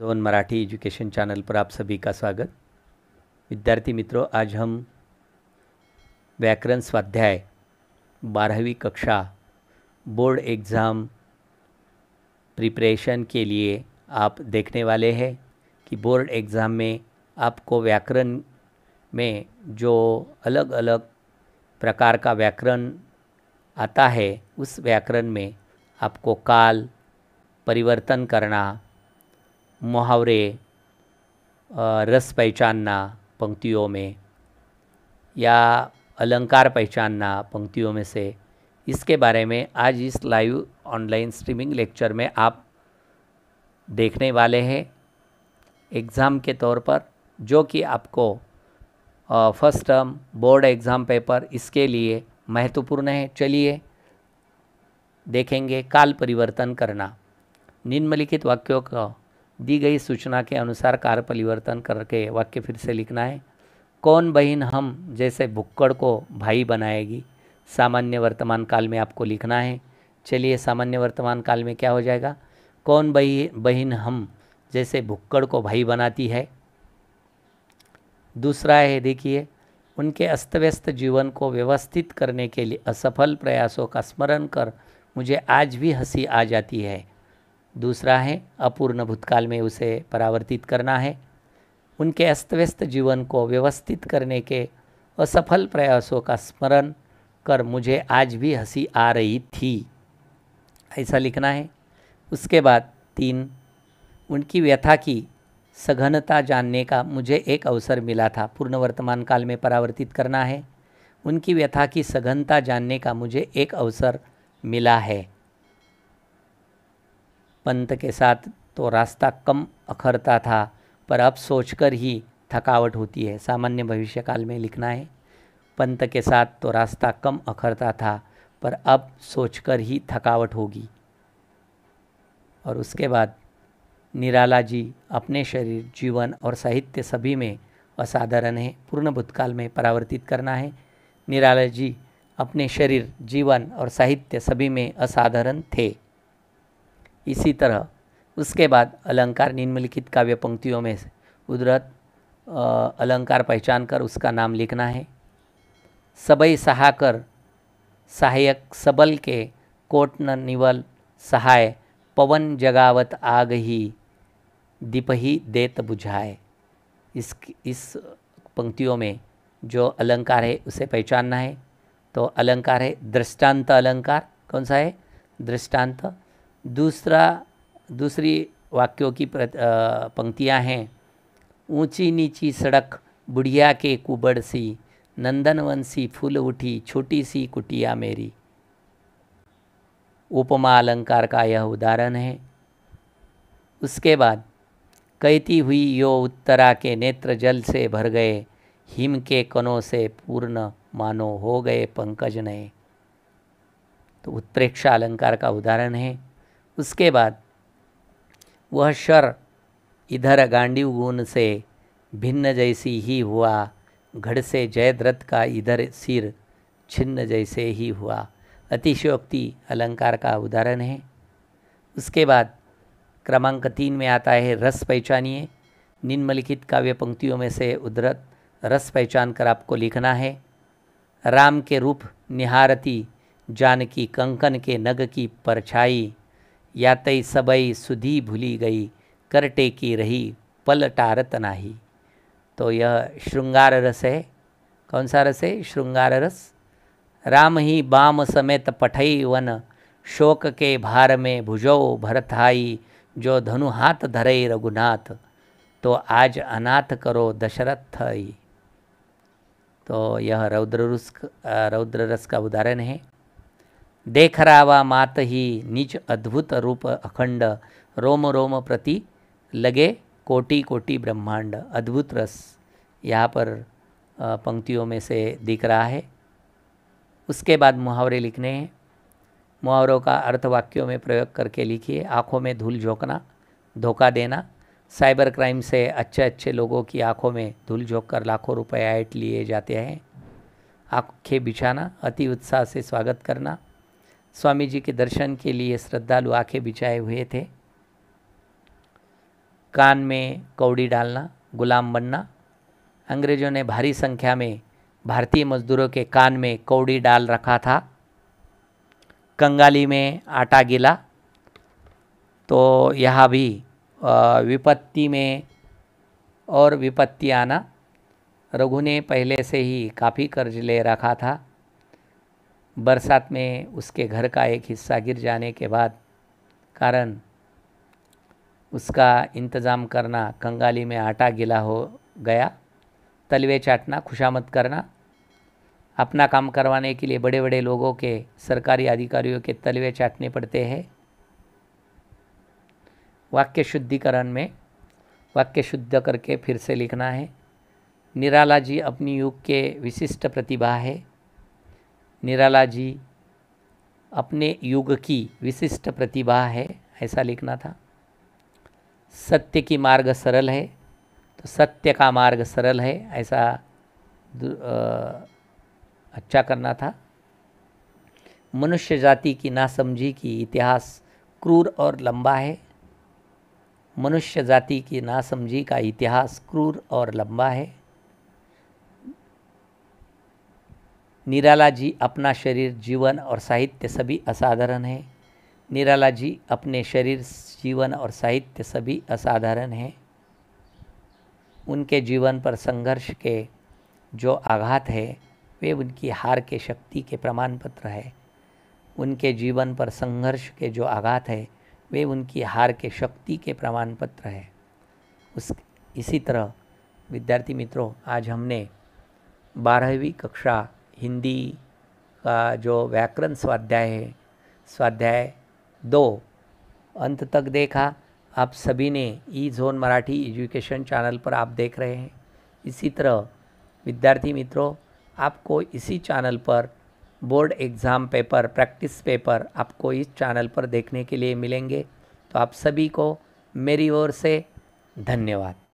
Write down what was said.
zone Marathi education channel पर आप सभी का स्वागत विद्यार्थी मित्रों आज हम व्याकरण स्वाध्याय बारहवीं कक्षा बोर्ड एग्ज़ाम प्रिपरेशन के लिए आप देखने वाले हैं कि बोर्ड एग्ज़ाम में आपको व्याकरण में जो अलग अलग प्रकार का व्याकरण आता है उस व्याकरण में आपको काल परिवर्तन करना मुहावरे रस पहचानना पंक्तियों में या अलंकार पहचानना पंक्तियों में से इसके बारे में आज इस लाइव ऑनलाइन स्ट्रीमिंग लेक्चर में आप देखने वाले हैं एग्ज़ाम के तौर पर जो कि आपको first term board exam paper इसके लिए महत्वपूर्ण है चलिए देखेंगे काल परिवर्तन करना निम्नलिखित वाक्यों का दी गई सूचना के अनुसार कार्य परिवर्तन करके वाक्य फिर से लिखना है कौन बहन हम जैसे भुक्कड़ को भाई बनाएगी सामान्य वर्तमान काल में आपको लिखना है चलिए सामान्य वर्तमान काल में क्या हो जाएगा कौन बही बहन हम जैसे भुक्कड़ को भाई बनाती है दूसरा है देखिए उनके अस्त व्यस्त जीवन को व्यवस्थित करने के लिए असफल प्रयासों का स्मरण कर मुझे आज भी हंसी आ जाती है दूसरा है अपूर्ण भूतकाल में उसे परावर्तित करना है उनके अस्त व्यस्त जीवन को व्यवस्थित करने के असफल प्रयासों का स्मरण कर मुझे आज भी हंसी आ रही थी ऐसा लिखना है उसके बाद तीन उनकी व्यथा की सघनता जानने का मुझे एक अवसर मिला था पूर्ण वर्तमान काल में परावर्तित करना है उनकी व्यथा की सघनता जानने का मुझे एक अवसर मिला है पंत के साथ तो रास्ता कम अखरता था पर अब सोचकर ही थकावट होती है सामान्य भविष्यकाल में लिखना है पंत के साथ तो रास्ता कम अखरता था पर अब सोचकर ही थकावट होगी और उसके बाद निराला जी अपने शरीर जीवन और साहित्य सभी में असाधारण है पूर्ण भूतकाल में परावर्तित करना है निराला जी अपने शरीर जीवन और साहित्य सभी में असाधारण थे इसी तरह उसके बाद अलंकार निम्नलिखित काव्य पंक्तियों में से उदरत अलंकार पहचान कर उसका नाम लिखना है सबई सहाकर सहायक सबल के कोट न निवल सहाय पवन जगावत आग ही दीप ही देत बुझाए इस इस पंक्तियों में जो अलंकार है उसे पहचानना है तो अलंकार है दृष्टांत अलंकार कौन सा है दृष्टांत दूसरा दूसरी वाक्यों की पंक्तियाँ हैं ऊंची नीची सड़क बुढ़िया के कुबड़ सी नंदनवन सी फूल उठी छोटी सी कुटिया मेरी उपमा अलंकार का यह उदाहरण है उसके बाद कहती हुई यो उत्तरा के नेत्र जल से भर गए हिम के कनों से पूर्ण मानो हो गए पंकज नए तो उत्प्रेक्षा अलंकार का उदाहरण है उसके बाद वह शर इधर गांडीव गुण से भिन्न जैसी ही हुआ घड़ से जयद्रथ का इधर सिर छिन्न जैसे ही हुआ अतिशयोक्ति अलंकार का उदाहरण है उसके बाद क्रमांक तीन में आता है रस पहचानिए निम्नलिखित काव्य पंक्तियों में से उदरत रस पहचान कर आपको लिखना है राम के रूप निहारती जानकी कंकन के नग की परछाई या तई सबई सुधी भूली गई कर टेकी रही पल टारत नाही तो यह श्रृंगार रस है कौन सा रस है श्रृंगार रस राम ही बाम समेत पठई वन शोक के भार में भुजो भरथाई जो धनु हाथ धरई रघुनाथ तो आज अनाथ करो दशरथ तो यह रौद्र रस रौद्र रस का उदाहरण है देखरावा मात ही निज अद्भुत रूप अखंड रोम रोम प्रति लगे कोटि कोटि ब्रह्मांड अद्भुत रस यहाँ पर पंक्तियों में से दिख रहा है उसके बाद मुहावरे लिखने हैं मुहावरों का अर्थ वाक्यों में प्रयोग करके लिखिए आँखों में धूल झोंकना धोखा देना साइबर क्राइम से अच्छे अच्छे लोगों की आँखों में धूल झोंक कर लाखों रुपए ऐट लिए जाते हैं आँखें बिछाना अति उत्साह से स्वागत करना स्वामी जी के दर्शन के लिए श्रद्धालु आंखें बिछाए हुए थे कान में कौड़ी डालना गुलाम बनना अंग्रेजों ने भारी संख्या में भारतीय मजदूरों के कान में कौड़ी डाल रखा था कंगाली में आटा गिला तो यह भी विपत्ति में और विपत्ति आना रघु ने पहले से ही काफ़ी कर्ज ले रखा था बरसात में उसके घर का एक हिस्सा गिर जाने के बाद कारण उसका इंतज़ाम करना कंगाली में आटा गिला हो गया तलवे चाटना खुशामद करना अपना काम करवाने के लिए बड़े बड़े लोगों के सरकारी अधिकारियों के तलवे चाटने पड़ते हैं वाक्य शुद्धिकरण में वाक्य शुद्ध करके फिर से लिखना है निराला जी अपनी युग के विशिष्ट प्रतिभा है निराला जी अपने युग की विशिष्ट प्रतिभा है ऐसा लिखना था सत्य की मार्ग सरल है तो सत्य का मार्ग सरल है ऐसा अच्छा करना था मनुष्य जाति की नासमझी की इतिहास क्रूर और लंबा है मनुष्य जाति की नासमझी का इतिहास क्रूर और लंबा है निराला जी अपना शरीर जीवन और साहित्य सभी असाधारण है निराला जी अपने शरीर जीवन और साहित्य सभी असाधारण हैं उनके जीवन पर संघर्ष के जो आघात है वे उनकी हार के शक्ति के प्रमाण पत्र है उनके जीवन पर संघर्ष के जो आघात है वे उनकी हार के शक्ति के प्रमाण पत्र है उस इसी तरह विद्यार्थी मित्रों आज हमने बारहवीं कक्षा हिंदी का जो व्याकरण स्वाध्याय है स्वाध्याय दो अंत तक देखा आप सभी ने E zone Marathi education channel पर आप देख रहे हैं इसी तरह विद्यार्थी मित्रों आपको इसी चैनल पर board exam paper practice paper आपको इस चैनल पर देखने के लिए मिलेंगे तो आप सभी को मेरी ओर से धन्यवाद